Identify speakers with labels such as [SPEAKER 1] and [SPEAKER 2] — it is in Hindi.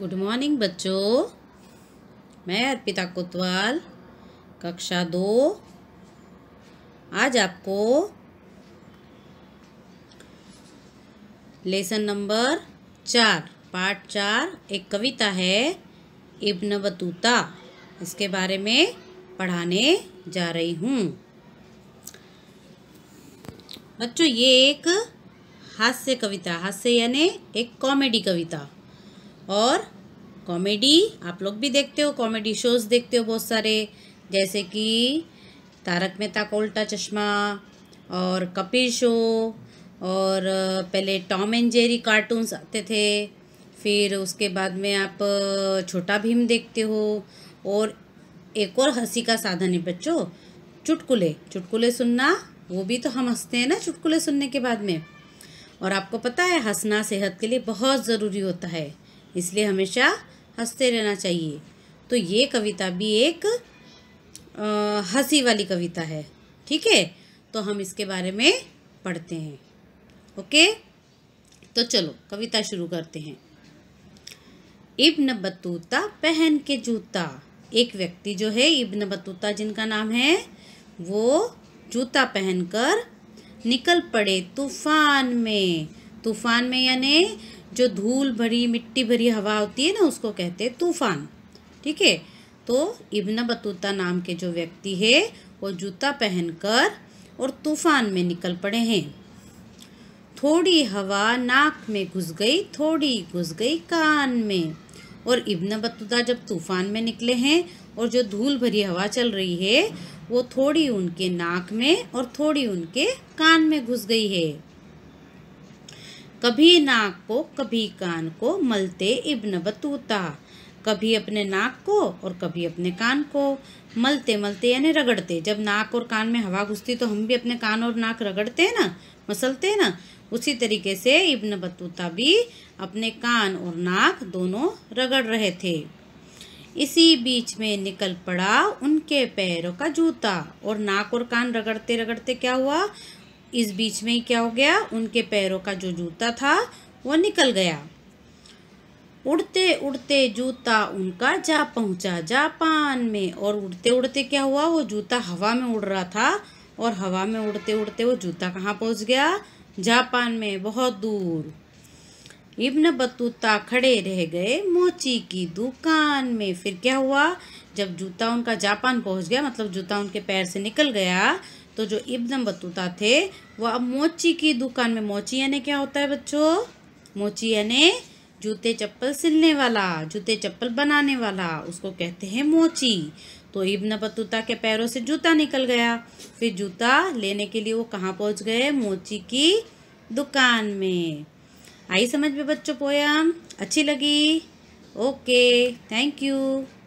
[SPEAKER 1] गुड मॉर्निंग बच्चों मैं अर्पिता कोतवाल कक्षा दो आज आपको लेसन नंबर चार पार्ट चार एक कविता है इब्न बतूता इसके बारे में पढ़ाने जा रही हूँ बच्चों ये एक हास्य कविता हास्य यानी एक कॉमेडी कविता और कॉमेडी आप लोग भी देखते हो कॉमेडी शोज़ देखते हो बहुत सारे जैसे कि तारक मेहता का उल्टा चश्मा और कपिल शो और पहले टॉम एंड जेरी कार्टून्स आते थे फिर उसके बाद में आप छोटा भीम देखते हो और एक और हंसी का साधन है बच्चों चुटकुले चुटकुले सुनना वो भी तो हम हंसते हैं ना चुटकुले सुनने के बाद में और आपको पता है हंसना सेहत के लिए बहुत ज़रूरी होता है इसलिए हमेशा हंसते रहना चाहिए तो ये कविता भी एक हंसी वाली कविता है ठीक है तो हम इसके बारे में पढ़ते हैं ओके तो चलो कविता शुरू करते हैं इब्न बतूता पहन के जूता एक व्यक्ति जो है इब्न बतूता जिनका नाम है वो जूता पहनकर निकल पड़े तूफान में तूफान में यानी जो धूल भरी मिट्टी भरी हवा होती है ना उसको कहते हैं तूफान ठीक है तो इब्न बतूता नाम के जो व्यक्ति है वो जूता पहनकर और तूफान में निकल पड़े हैं थोड़ी हवा नाक में घुस गई थोड़ी घुस गई कान में और इब्न बतूता जब तूफान में निकले हैं और जो धूल भरी हवा चल रही है वो थोड़ी उनके नाक में और थोड़ी उनके कान में घुस गई है कभी नाक को कभी कान को मलते इब्न बतूता कभी अपने नाक को और कभी अपने कान को मलते मलते यानी रगड़ते जब नाक और कान में हवा घुसती तो हम भी अपने कान और नाक रगड़ते हैं ना मसलते हैं ना उसी तरीके से इब्न बतूता भी अपने कान और नाक दोनों रगड़ रहे थे इसी बीच में निकल पड़ा उनके पैरों का जूता और नाक और कान रगड़ते रगड़ते क्या हुआ इस बीच में ही क्या हो गया उनके पैरों का जो जूता था वो निकल गया उड़ते उड़ते जूता उनका जा पहुंचा जापान में और उड़ते उड़ते क्या हुआ वो जूता हवा में उड़ रहा था और हवा में उड़ते उड़ते वो जूता कहाँ पहुंच गया जापान में बहुत दूर इब्न बतूता खड़े रह गए मोची की दुकान में फिर क्या हुआ जब जूता उनका जापान पहुंच गया मतलब जूता उनके पैर से निकल गया तो जो इब्न बतूता थे वो अब मोची की दुकान में मोची यानी क्या होता है बच्चों मोची यानी जूते चप्पल सिलने वाला जूते चप्पल बनाने वाला उसको कहते हैं मोची तो इब्न बतूता के पैरों से जूता निकल गया फिर जूता लेने के लिए वो कहाँ पहुँच गए मोची की दुकान में आई समझ में बच्चों पोया अच्छी लगी ओके थैंक यू